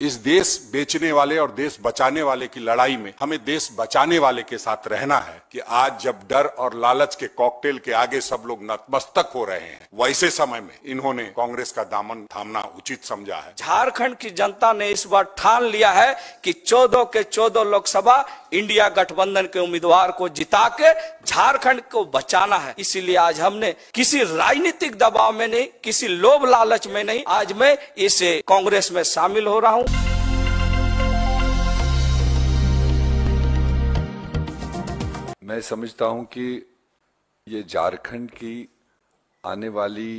इस देश बेचने वाले और देश बचाने वाले की लड़ाई में हमें देश बचाने वाले के साथ रहना है कि आज जब डर और लालच के कॉकटेल के आगे सब लोग नतमस्तक हो रहे हैं वैसे समय में इन्होंने कांग्रेस का दामन थामना उचित समझा है झारखंड की जनता ने इस बार ठान लिया है कि चौदह के चौदह लोकसभा इंडिया गठबंधन के उम्मीदवार को जिता के झारखंड को बचाना है इसीलिए आज हमने किसी राजनीतिक दबाव में नहीं किसी लोभ लालच में नहीं आज मैं इस कांग्रेस में शामिल हो रहा हूँ मैं समझता हूं कि ये झारखंड की आने वाली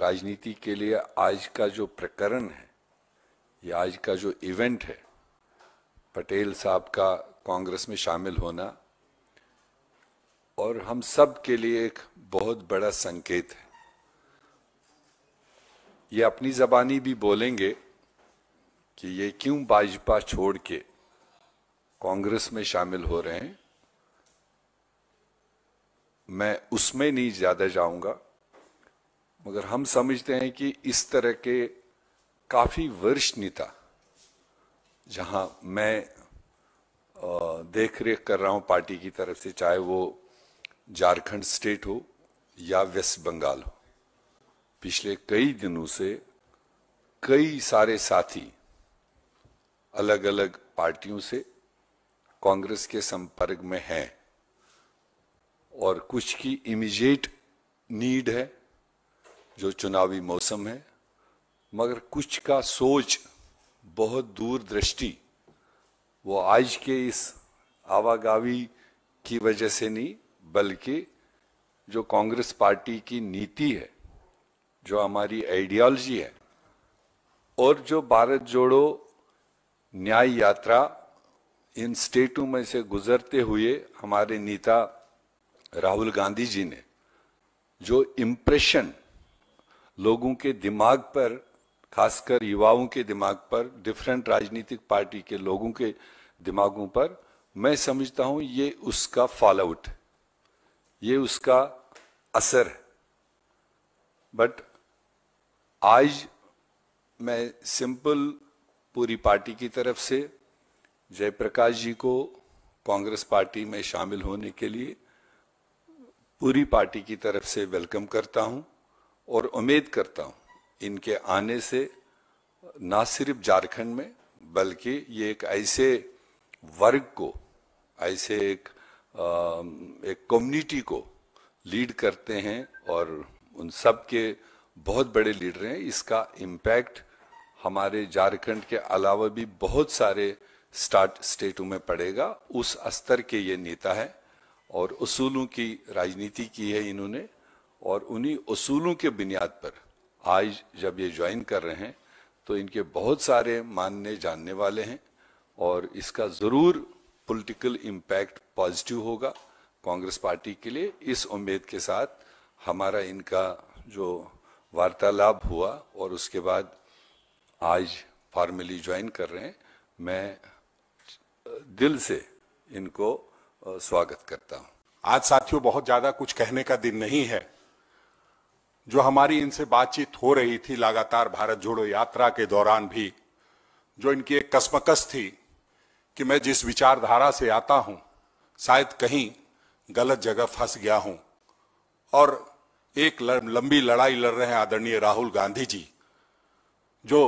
राजनीति के लिए आज का जो प्रकरण है या आज का जो इवेंट है पटेल साहब का कांग्रेस में शामिल होना और हम सब के लिए एक बहुत बड़ा संकेत है ये अपनी जबानी भी बोलेंगे कि ये क्यों भाजपा छोड़ के कांग्रेस में शामिल हो रहे हैं मैं उसमें नहीं ज़्यादा जाऊंगा मगर हम समझते हैं कि इस तरह के काफ़ी वरिष्ठ नेता जहां मैं देख रेख कर रहा हूँ पार्टी की तरफ से चाहे वो झारखंड स्टेट हो या वेस्ट बंगाल हो पिछले कई दिनों से कई सारे साथी अलग अलग पार्टियों से कांग्रेस के संपर्क में हैं और कुछ की इमीजिएट नीड है जो चुनावी मौसम है मगर कुछ का सोच बहुत दूर दृष्टि वो आज के इस आवागावी की वजह से नहीं बल्कि जो कांग्रेस पार्टी की नीति है जो हमारी आइडियोलॉजी है और जो भारत जोड़ो न्याय यात्रा इन स्टेटों में से गुजरते हुए हमारे नेता राहुल गांधी जी ने जो इम्प्रेशन लोगों के दिमाग पर खासकर युवाओं के दिमाग पर डिफरेंट राजनीतिक पार्टी के लोगों के दिमागों पर मैं समझता हूं ये उसका फॉल आउट ये उसका असर है बट आज मैं सिंपल पूरी पार्टी की तरफ से जयप्रकाश जी को कांग्रेस पार्टी में शामिल होने के लिए पूरी पार्टी की तरफ से वेलकम करता हूं और उम्मीद करता हूं इनके आने से ना सिर्फ झारखंड में बल्कि ये एक ऐसे वर्ग को ऐसे एक आ, एक कम्युनिटी को लीड करते हैं और उन सब के बहुत बड़े लीडर हैं इसका इम्पैक्ट हमारे झारखंड के अलावा भी बहुत सारे स्टार्ट स्टेटों में पड़ेगा उस स्तर के ये नेता है और उसूलों की राजनीति की है इन्होंने और उन्हीं उसूलों के बुनियाद पर आज जब ये ज्वाइन कर रहे हैं तो इनके बहुत सारे मानने जानने वाले हैं और इसका ज़रूर पॉलिटिकल इम्पैक्ट पॉजिटिव होगा कांग्रेस पार्टी के लिए इस उम्मीद के साथ हमारा इनका जो वार्तालाप हुआ और उसके बाद आज फॉर्मली ज्वाइन कर रहे हैं मैं दिल से इनको स्वागत करता हूं आज साथियों बहुत ज़्यादा कुछ कहने का दिन नहीं है जो हमारी इनसे बातचीत हो रही थी लगातार भारत जोड़ो यात्रा के दौरान भी जो इनकी एक कसमकस थी कि मैं जिस विचारधारा से आता हूं शायद कहीं गलत जगह फंस गया हूं और एक लंबी लड़ाई लड़ रहे हैं आदरणीय राहुल गांधी जी जो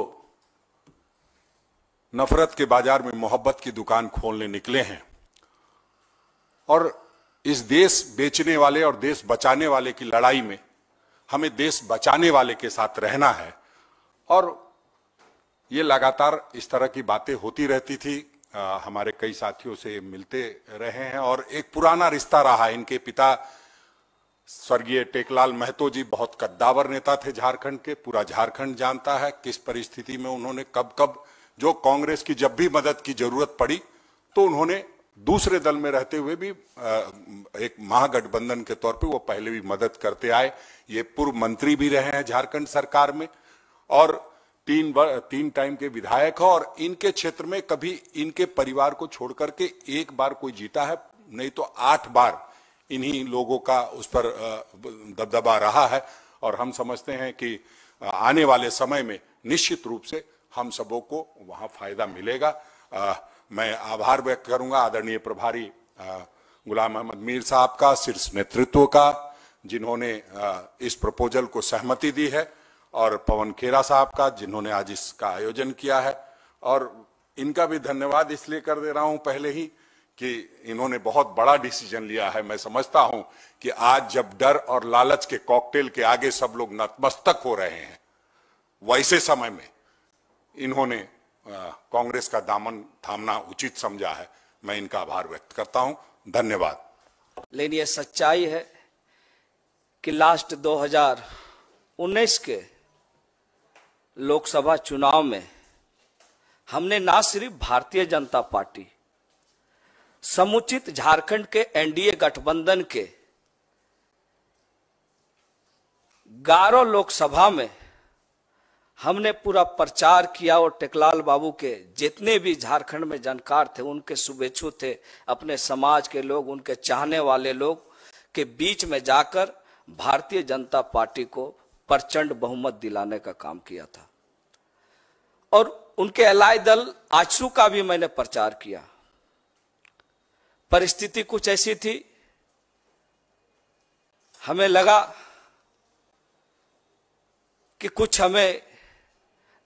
नफरत के बाजार में मोहब्बत की दुकान खोलने निकले हैं और इस देश बेचने वाले और देश बचाने वाले की लड़ाई में हमें देश बचाने वाले के साथ रहना है और ये लगातार इस तरह की बातें होती रहती थी आ, हमारे कई साथियों से मिलते रहे हैं और एक पुराना रिश्ता रहा इनके पिता स्वर्गीय टेकलाल महतो जी बहुत कद्दावर नेता थे झारखंड के पूरा झारखंड जानता है किस परिस्थिति में उन्होंने कब कब जो कांग्रेस की जब भी मदद की जरूरत पड़ी तो उन्होंने दूसरे दल में रहते हुए भी एक महागठबंधन के तौर पे वो पहले भी मदद करते आए ये पूर्व मंत्री भी रहे हैं झारखंड सरकार में और तीन तीन टाइम के विधायक हो और इनके क्षेत्र में कभी इनके परिवार को छोड़ करके एक बार कोई जीता है नहीं तो आठ बार इन्हीं लोगों का उस पर दबदबा रहा है और हम समझते हैं कि आने वाले समय में निश्चित रूप से हम सबों को वहां फायदा मिलेगा मैं आभार व्यक्त करूंगा आदरणीय प्रभारी गुलाम अहमद मीर साहब का शीर्ष नेतृत्व का जिन्होंने इस प्रपोजल को सहमति दी है और पवन खेरा साहब का जिन्होंने आज इसका आयोजन किया है और इनका भी धन्यवाद इसलिए कर दे रहा हूं पहले ही कि इन्होंने बहुत बड़ा डिसीजन लिया है मैं समझता हूं कि आज जब डर और लालच के कॉकटेल के आगे सब लोग नतमस्तक हो रहे हैं वैसे समय में इन्होंने कांग्रेस का दामन थामना उचित समझा है मैं इनका आभार व्यक्त करता हूं धन्यवाद लेकिन यह सच्चाई है कि लास्ट 2019 के लोकसभा चुनाव में हमने ना सिर्फ भारतीय जनता पार्टी समुचित झारखंड के एनडीए गठबंधन के गारो लोकसभा में हमने पूरा प्रचार किया और टेकलाल बाबू के जितने भी झारखंड में जानकार थे उनके शुभेच्छु थे अपने समाज के लोग उनके चाहने वाले लोग के बीच में जाकर भारतीय जनता पार्टी को प्रचंड बहुमत दिलाने का काम किया था और उनके एलाय दल आजसू का भी मैंने प्रचार किया परिस्थिति कुछ ऐसी थी हमें लगा कि कुछ हमें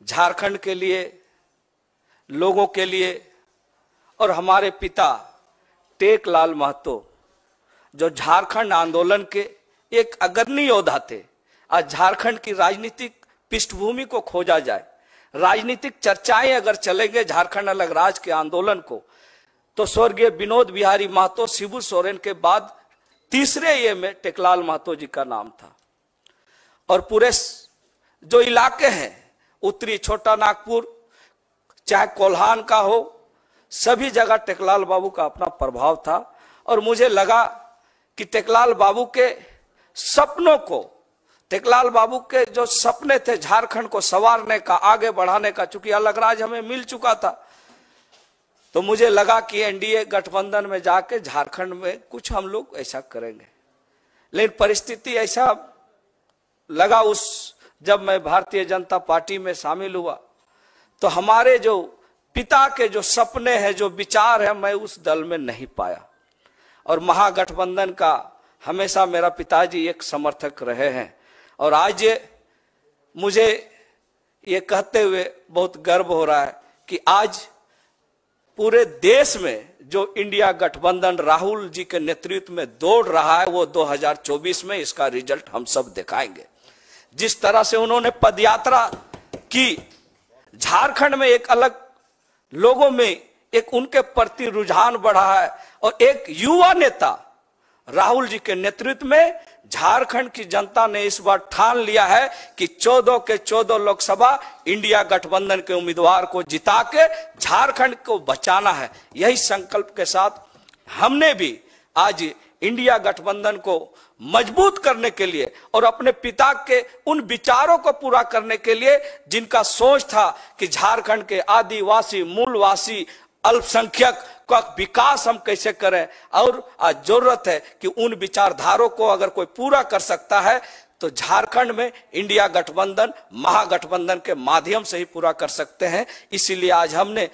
झारखंड के लिए लोगों के लिए और हमारे पिता टेक लाल महतो जो झारखंड आंदोलन के एक अग्रणी योद्धा थे आज झारखंड की राजनीतिक पृष्ठभूमि को खोजा जाए राजनीतिक चर्चाएं अगर चलेंगे झारखंड अलग राज्य के आंदोलन को तो स्वर्गीय विनोद बिहारी महतो शिबू सोरेन के बाद तीसरे ये में टेकलाल महतो जी का नाम था और पूरे जो इलाके हैं उत्तरी छोटा नागपुर चाहे कोल्हान का हो सभी जगह टेकलाल बाबू का अपना प्रभाव था और मुझे लगा कि टेकलाल बाबू के सपनों को टेकलाल बाबू के जो सपने थे झारखंड को सवारने का आगे बढ़ाने का चूंकि अलग राज हमें मिल चुका था तो मुझे लगा कि एनडीए गठबंधन में जाके झारखंड में कुछ हम लोग ऐसा करेंगे लेकिन परिस्थिति ऐसा लगा उस जब मैं भारतीय जनता पार्टी में शामिल हुआ तो हमारे जो पिता के जो सपने हैं जो विचार है मैं उस दल में नहीं पाया और महागठबंधन का हमेशा मेरा पिताजी एक समर्थक रहे हैं और आज मुझे ये कहते हुए बहुत गर्व हो रहा है कि आज पूरे देश में जो इंडिया गठबंधन राहुल जी के नेतृत्व में दौड़ रहा है वो 2024 में इसका रिजल्ट हम सब दिखाएंगे जिस तरह से उन्होंने पदयात्रा की झारखंड में एक अलग लोगों में एक उनके प्रति रुझान बढ़ा है और एक युवा नेता राहुल जी के नेतृत्व में झारखंड की जनता ने इस बार ठान लिया है कि 14 के 14 लोकसभा इंडिया गठबंधन के उम्मीदवार को जिता के झारखंड को बचाना है यही संकल्प के साथ हमने भी आज इंडिया गठबंधन को मजबूत करने के लिए और अपने पिता के उन विचारों को पूरा करने के लिए जिनका सोच था कि झारखंड के आदिवासी मूलवासी अल्पसंख्यक का विकास हम कैसे करें और आज जरूरत है कि उन विचारधारों को अगर कोई पूरा कर सकता है तो झारखंड में इंडिया गठबंधन महागठबंधन के माध्यम से ही पूरा कर सकते हैं इसीलिए आज हमने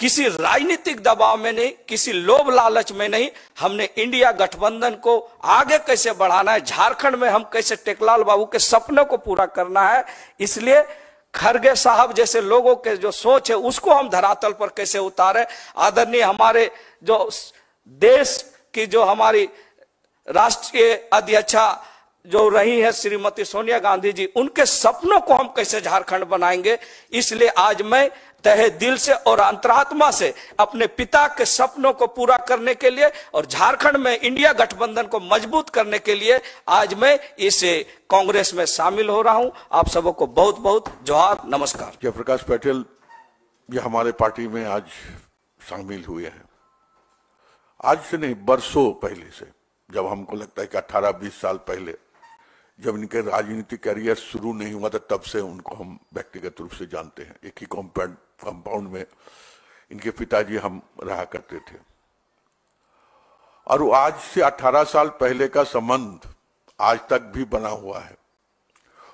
किसी राजनीतिक दबाव में नहीं किसी लोभ लालच में नहीं हमने इंडिया गठबंधन को आगे कैसे बढ़ाना है झारखंड में हम कैसे टेकलाल बाबू के सपने को पूरा करना है इसलिए खरगे साहब जैसे लोगों के जो सोच है उसको हम धरातल पर कैसे उतारे आदरणीय हमारे जो देश की जो हमारी राष्ट्रीय अध्यक्षा जो रही है श्रीमती सोनिया गांधी जी उनके सपनों को हम कैसे झारखंड बनाएंगे इसलिए आज मैं तहे दिल से और अंतरात्मा से अपने पिता के सपनों को पूरा करने के लिए और झारखंड में इंडिया गठबंधन को मजबूत करने के लिए आज मैं इस कांग्रेस में शामिल हो रहा हूं आप सबको बहुत बहुत जोहार नमस्कार जयप्रकाश पटेल ये हमारे पार्टी में आज शामिल हुए हैं आज से नहीं बरसों पहले से जब हमको लगता है कि अट्ठारह बीस साल पहले जब इनके राजनीतिक करियर शुरू नहीं हुआ था तब से उनको हम व्यक्तिगत रूप से जानते हैं एक ही कॉम्पाउंड कंपाउंड में इनके पिताजी हम रहा करते थे और आज से 18 साल पहले का संबंध आज तक भी बना हुआ है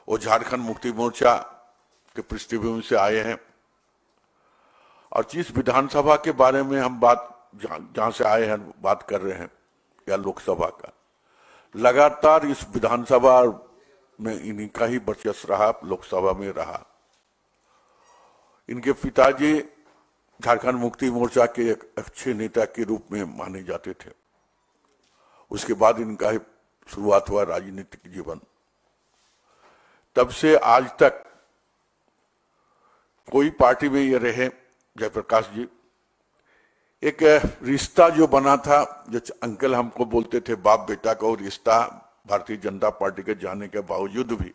वो झारखंड मुक्ति मोर्चा के पृष्ठभूमि से आए हैं और जिस विधानसभा के बारे में हम बात जहां से आए हैं बात कर रहे हैं या लोकसभा का लगातार इस विधानसभा में इन्हीं का ही वर्चस्व रहा लोकसभा में रहा इनके पिताजी झारखंड मुक्ति मोर्चा के एक अच्छे नेता के रूप में माने जाते थे उसके बाद इनका ही शुरुआत हुआ राजनीतिक जीवन तब से आज तक कोई पार्टी में ये रहे जयप्रकाश जी एक रिश्ता जो बना था जो अंकल हमको बोलते थे बाप बेटा का रिश्ता भारतीय जनता पार्टी के जाने के बावजूद भी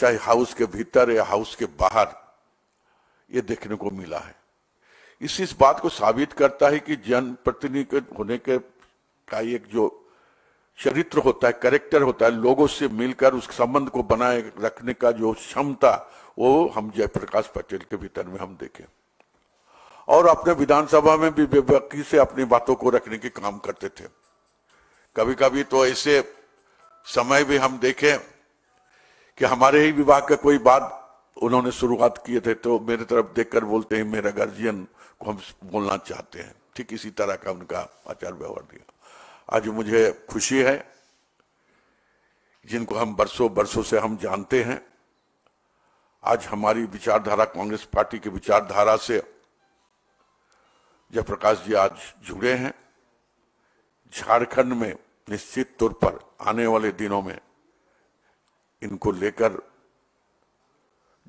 चाहे हाउस के भीतर या हाउस के बाहर ये देखने को मिला है इस इस बात को साबित करता है कि जनप्रतिनिधि होने के का एक जो चरित्र होता है करेक्टर होता है लोगों से मिलकर उस संबंध को बनाए रखने का जो क्षमता वो हम जयप्रकाश पटेल के भीतर में हम देखें और अपने विधानसभा में भी बेबाकी से अपनी बातों को रखने के काम करते थे कभी कभी तो ऐसे समय भी हम देखे कि हमारे ही विभाग का कोई बात उन्होंने शुरुआत किए थे तो मेरे तरफ देखकर बोलते हैं मेरा गार्जियन को हम बोलना चाहते हैं ठीक इसी तरह का उनका आचार व्यवहार दिया आज मुझे खुशी है जिनको हम बरसों बरसों से हम जानते हैं आज हमारी विचारधारा कांग्रेस पार्टी की विचारधारा से जयप्रकाश जी आज जुड़े हैं झारखंड में निश्चित तौर पर आने वाले दिनों में इनको लेकर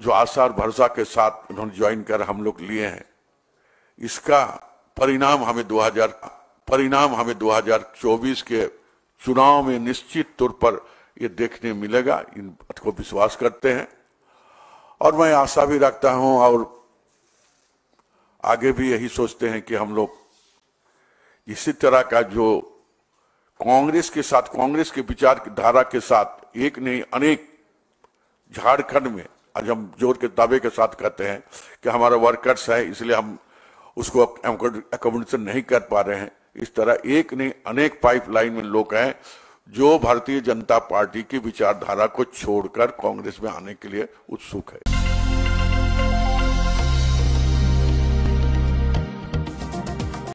जो आशा और भरोसा के साथ उन्होंने ज्वाइन कर हम लोग लिए हैं इसका परिणाम हमें 2000 परिणाम हमें 2024 के चुनाव में निश्चित तौर पर ये देखने मिलेगा इन को विश्वास करते हैं और मैं आशा भी रखता हूं और आगे भी यही सोचते हैं कि हम लोग इसी तरह का जो कांग्रेस के साथ कांग्रेस के विचार धारा के साथ एक नहीं अनेक झारखंड में आज हम जोर के दावे के साथ कहते हैं कि हमारा वर्कर्स है इसलिए हम उसको अकोमोडेशन नहीं कर पा रहे हैं इस तरह एक नहीं अनेक पाइपलाइन में लोग हैं जो भारतीय जनता पार्टी की विचारधारा को छोड़कर कांग्रेस में आने के लिए उत्सुक है